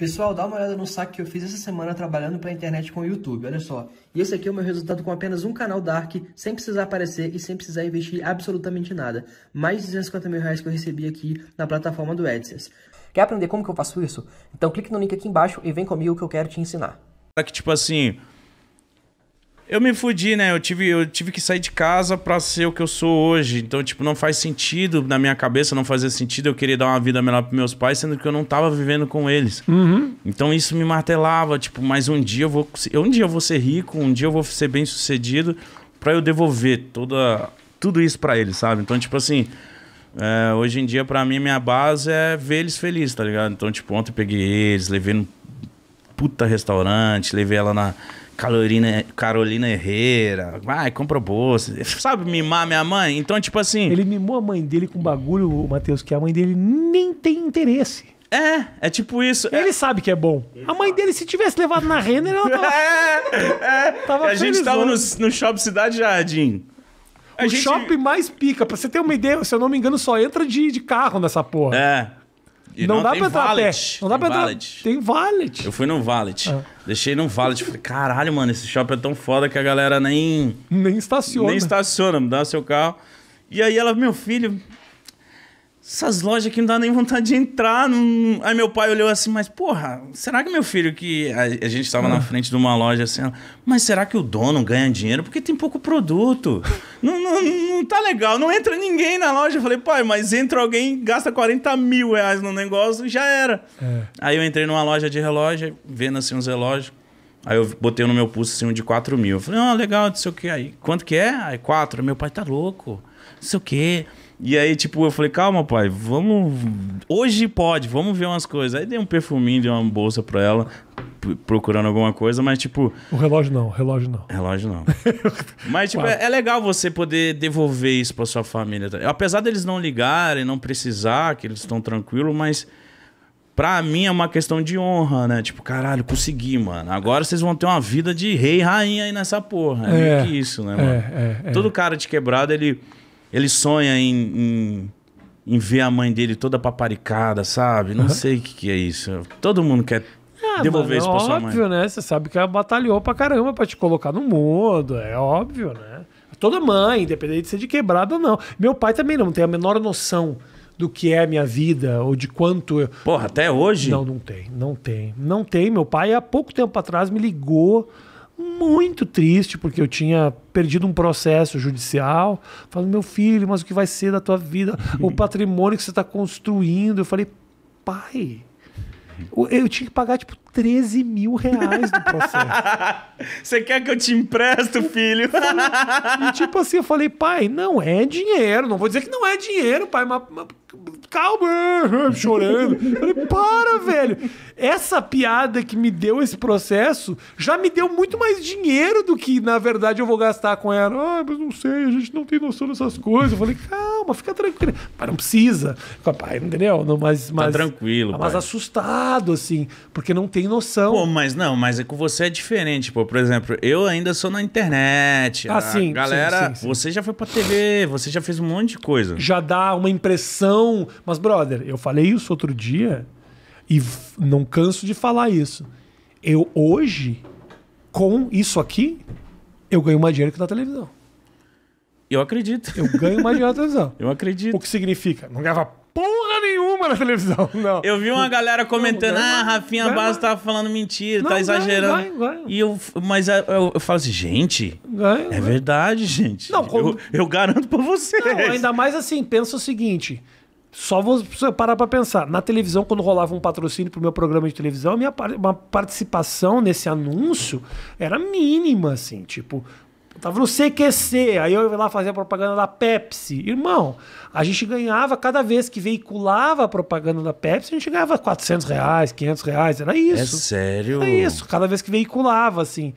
Pessoal, dá uma olhada no saque que eu fiz essa semana trabalhando para a internet com o YouTube, olha só. E esse aqui é o meu resultado com apenas um canal Dark, sem precisar aparecer e sem precisar investir absolutamente nada. Mais de 250 mil reais que eu recebi aqui na plataforma do AdSense. Quer aprender como que eu faço isso? Então clique no link aqui embaixo e vem comigo que eu quero te ensinar. É que tipo assim, eu me fudi, né? Eu tive, eu tive que sair de casa pra ser o que eu sou hoje. Então, tipo, não faz sentido na minha cabeça, não fazia sentido eu querer dar uma vida melhor pros meus pais, sendo que eu não tava vivendo com eles. Uhum. Então isso me martelava, tipo, mas um dia eu vou. Um dia eu vou ser rico, um dia eu vou ser bem sucedido pra eu devolver toda, tudo isso pra eles, sabe? Então, tipo assim. É, hoje em dia, pra mim, minha base é ver eles felizes, tá ligado? Então, tipo, ontem eu peguei eles, levei no puta restaurante, levei ela na Carolina, Carolina Herrera, vai, compra bolsa. Sabe mimar minha mãe? Então, tipo assim. Ele mimou a mãe dele com bagulho, Matheus, que a mãe dele nem tem interesse. É, é tipo isso. É- Ele é. sabe que é bom. A mãe dele, se tivesse levado na Renner, ela tava. é, é. Tava a gente tava no, no shopping Cidade Jardim. A o gente... shopping mais pica, pra você ter uma ideia, se eu não me engano, só entra de, de carro nessa porra. É. E não, não dá pra entrar valet. Não dá pra entrar. Valet. Tem valet. Eu fui no valet. Ah. Deixei no valet. Falei, caralho, mano, esse shopping é tão foda que a galera nem. Nem estaciona. Nem estaciona, me dá seu carro. E aí ela, meu filho, essas lojas que não dá nem vontade de entrar. Não... Aí meu pai olhou assim, mas porra, será que meu filho que. A, a gente estava ah. na hum. frente de uma loja assim, mas será que o dono ganha dinheiro? Porque tem pouco produto. não, não, não tá legal, não entra ninguém na loja. Eu falei, pai, mas entra alguém, gasta 40 mil reais no negócio, já era. É. Aí eu entrei numa loja de relógio, vendo assim uns relógios. Aí eu botei no meu pulso assim, um de 4 mil. Eu falei, ah, legal, não sei o que. Aí, quanto que é? Aí, 4. Meu pai tá louco, não sei o que. E aí, tipo, eu falei, calma, pai, vamos. Hoje pode, vamos ver umas coisas. Aí dei um perfuminho, dei uma bolsa pra ela, procurando alguma coisa, mas tipo. O relógio não, o relógio não. Relógio não. mas, tipo, é, é, legal você poder devolver isso pra sua família. Apesar deles não ligarem, não precisar, que eles estão tranquilos, mas pra mim é uma questão de honra, né? Tipo, caralho, consegui, mano. Agora vocês vão ter uma vida de rei e rainha aí nessa porra. É, é meio que isso, né, mano? É, é, é, Todo cara de quebrado ele, ele sonha em, em em ver a mãe dele toda paparicada, sabe? Não uhum. sei o que, que, é isso. Todo mundo quer ah, devolver mano, isso é pra sua mãe. É óbvio, né? Você sabe que ela batalhou pra caramba pra te colocar no mundo. É óbvio, né? Toda mãe, independente de ser de quebrada ou não. Meu pai também não tem a menor noção do que é a minha vida ou de quanto eu... Porra, até hoje? Não, não tem, não tem. Não tem. Meu pai, há pouco tempo atrás, me ligou muito triste, porque eu tinha perdido um processo judicial. Falando, meu filho, mas o que vai ser da tua vida? O patrimônio que você está construindo. Eu falei, pai, eu, tinha que pagar, tipo, 13 mil reais do processo. Você quer que eu te empresto, filho? e, tipo assim, eu falei, pai, não é dinheiro. Não vou dizer que não é dinheiro, pai, mas, mas calma, chorando. Falei, para, velho. Essa piada que me deu esse processo já me deu muito mais dinheiro do que, na verdade, eu vou gastar com ela. Ah, mas não sei, a gente não tem noção dessas coisas. Eu falei, cara calma, fica tranquilo. Pai, não precisa. Pai, entendeu? Não, mas, tá mas, tá tranquilo. Mas pai. assustado, assim, porque não tem noção. Pô, mas não, mas é com você é diferente, pô. Por exemplo, eu ainda sou na internet. Ah, sim. Galera, sim, sim, sim. você já foi pra TV, você já fez um monte de coisa. Já dá uma impressão. Mas, brother, eu falei isso outro dia e não canso de falar isso. Eu hoje, com isso aqui, eu ganho mais dinheiro que na televisão. Eu acredito. Eu ganho mais dinheiro na televisão. Eu acredito. O que significa? Não ganhava porra nenhuma na televisão, não. Eu vi uma galera comentando, ah, Rafinha vai, Bastos tava tá falando mentira, tá não, tá exagerando. Vai, vai, e eu, mas eu, é, eu, eu falo assim, gente, é verdade, gente. Não, como... eu, eu, garanto pra vocês. ainda mais assim, pensa o seguinte, só você parar pra pensar. Na televisão, quando rolava um patrocínio pro meu programa de televisão, a minha par uma participação nesse anúncio era mínima, assim. Tipo, eu tava no CQC, aí eu ia lá fazer a propaganda da Pepsi. Irmão, a gente ganhava, cada vez que veiculava a propaganda da Pepsi, a gente ganhava 400 reais, 500 reais, era é isso. É sério? Era isso, cada vez que veiculava, assim.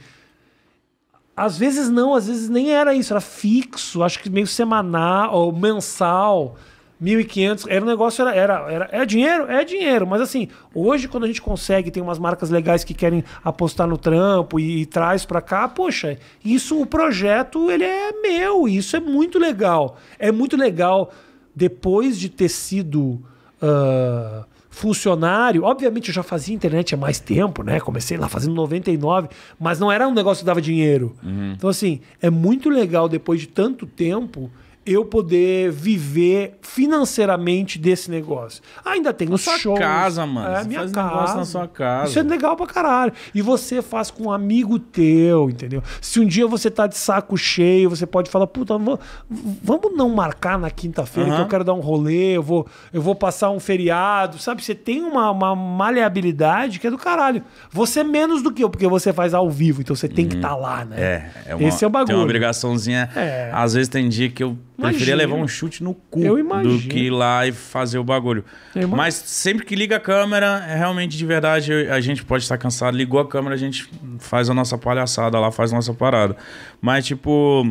Às vezes não, às vezes nem era isso, era fixo, acho que meio semanal ou mensal. 1.500, era um negócio, era, era, era, é dinheiro? É dinheiro, mas assim, hoje quando a gente consegue, tem umas marcas legais que querem apostar no trampo e, e traz para cá, poxa, isso, o projeto, ele é meu, isso é muito legal. É muito legal, depois de ter sido uh, funcionário, obviamente eu já fazia internet há mais tempo, né, comecei lá fazendo 99, mas não era um negócio que dava dinheiro. Uhum. Então assim, é muito legal depois de tanto tempo eu poder viver financeiramente desse negócio. Ainda tem os sua shows. casa, mano. É, você minha faz casa. na sua casa. Isso é legal pra caralho. E você faz com um amigo teu, entendeu? Se um dia você tá de saco cheio, você pode falar, puta, vamos não marcar na quinta-feira uhum. que eu quero dar um rolê, eu vou, eu vou passar um feriado, sabe? Você tem uma, uma maleabilidade que é do caralho. Você é menos do que eu, porque você faz ao vivo, então você tem uhum. que estar hum. tá lá, né? É, é uma, Esse é o bagulho. Tem uma obrigaçãozinha. É. Às vezes tem dia que eu Preferia levar um chute no cu do que ir lá e fazer o bagulho. Mas sempre que liga a câmera, é realmente de verdade, a gente pode estar cansado. Ligou a câmera, a gente faz a nossa palhaçada lá, faz a nossa parada. Mas, tipo.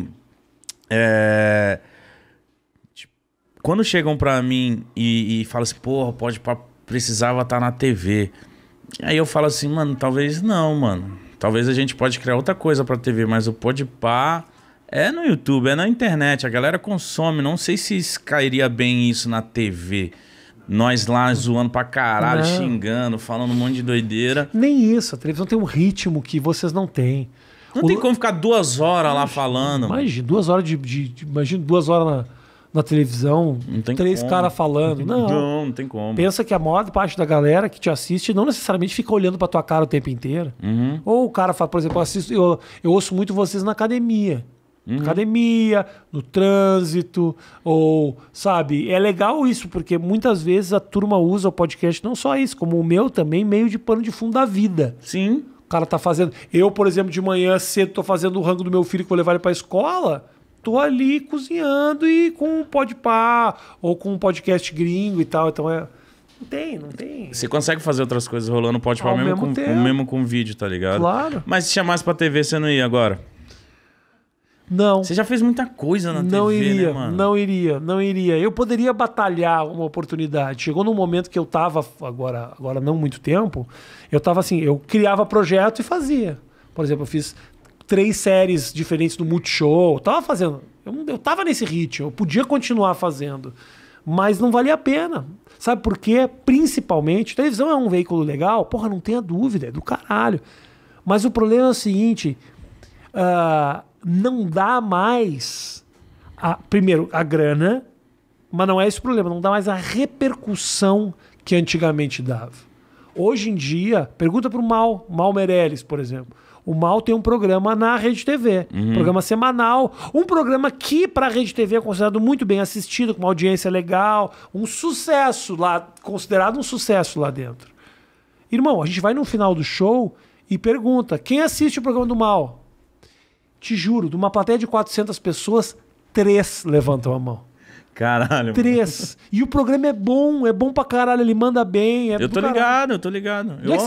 É... Tipo, quando chegam pra mim e, e falam assim, porra, pode pra... precisava estar tá na TV. Aí eu falo assim, mano, talvez não, mano. Talvez a gente pode criar outra coisa pra TV, mas o pode pá. É no YouTube, é na internet, a galera consome. Não sei se cairia bem isso na TV. Nós lá zoando pra caralho, não. xingando, falando um monte de doideira. Nem isso, a televisão tem um ritmo que vocês não têm. Não o... tem como ficar duas horas imagina, lá falando. Imagina, duas horas de, de, de. imagina duas horas na, na televisão, três caras falando. Não, não, não, tem como. Pensa que a maior parte da galera que te assiste não necessariamente fica olhando pra tua cara o tempo inteiro. Uhum. Ou o cara fala, por exemplo, eu, assisto, eu, eu ouço muito vocês na academia. Uhum. Academia, no trânsito, ou sabe? É legal isso, porque muitas vezes a turma usa o podcast, não só isso, como o meu também, meio de pano de fundo da vida. Sim. O cara tá fazendo. Eu, por exemplo, de manhã cedo tô fazendo o rango do meu filho que vou levar ele pra escola. Tô ali cozinhando e com um podpá ou com um podcast gringo e tal. Então é. Não tem, não tem. Você consegue fazer outras coisas rolando pode ao mesmo, mesmo com, mesmo com vídeo, tá ligado? Claro. Mas se chamasse pra TV, você não ia agora? Não. Você já fez muita coisa na não TV, né, iria, né, mano? Não iria, não iria. Eu poderia batalhar uma oportunidade. Chegou num momento que eu tava, agora, agora não muito tempo, eu tava assim, eu criava projeto e fazia. Por exemplo, eu fiz três séries diferentes do Multishow. Eu tava fazendo. Eu, eu tava nesse ritmo, eu podia continuar fazendo. Mas não valia a pena. Sabe por quê? Principalmente, televisão é um veículo legal, porra, não tenha dúvida, é do caralho. Mas o problema é o seguinte. Uh, não dá mais, a, primeiro, a grana, mas não é esse o problema, não dá mais a repercussão que antigamente dava. Hoje em dia, pergunta para o Mal, Mal Meirelles, por exemplo. O Mal tem um programa na Rede TV, uhum. programa semanal, um programa que para a Rede TV é considerado muito bem assistido, com uma audiência legal, um sucesso lá, considerado um sucesso lá dentro. Irmão, a gente vai no final do show e pergunta: quem assiste o programa do Mal? Te juro, de uma plateia de 400 pessoas, três levantam a mão. Caralho. Três. Mano. E o programa é bom, é bom pra caralho, ele manda bem. É eu, tô ligado, eu tô ligado, é eu tô ligado.